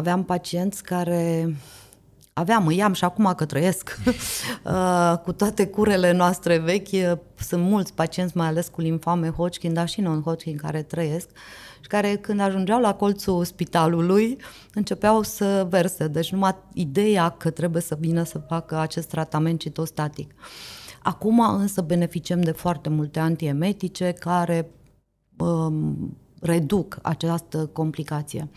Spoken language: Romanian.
Aveam pacienți care aveam, îi am și acum că trăiesc uh, cu toate curele noastre vechi. Uh, sunt mulți pacienți, mai ales cu limfame Hodgkin, dar și non-Hodgkin, care trăiesc și care când ajungeau la colțul spitalului începeau să verse. Deci numai ideea că trebuie să vină să facă acest tratament citostatic. Acum însă beneficiem de foarte multe antiemetice care um, reduc această complicație.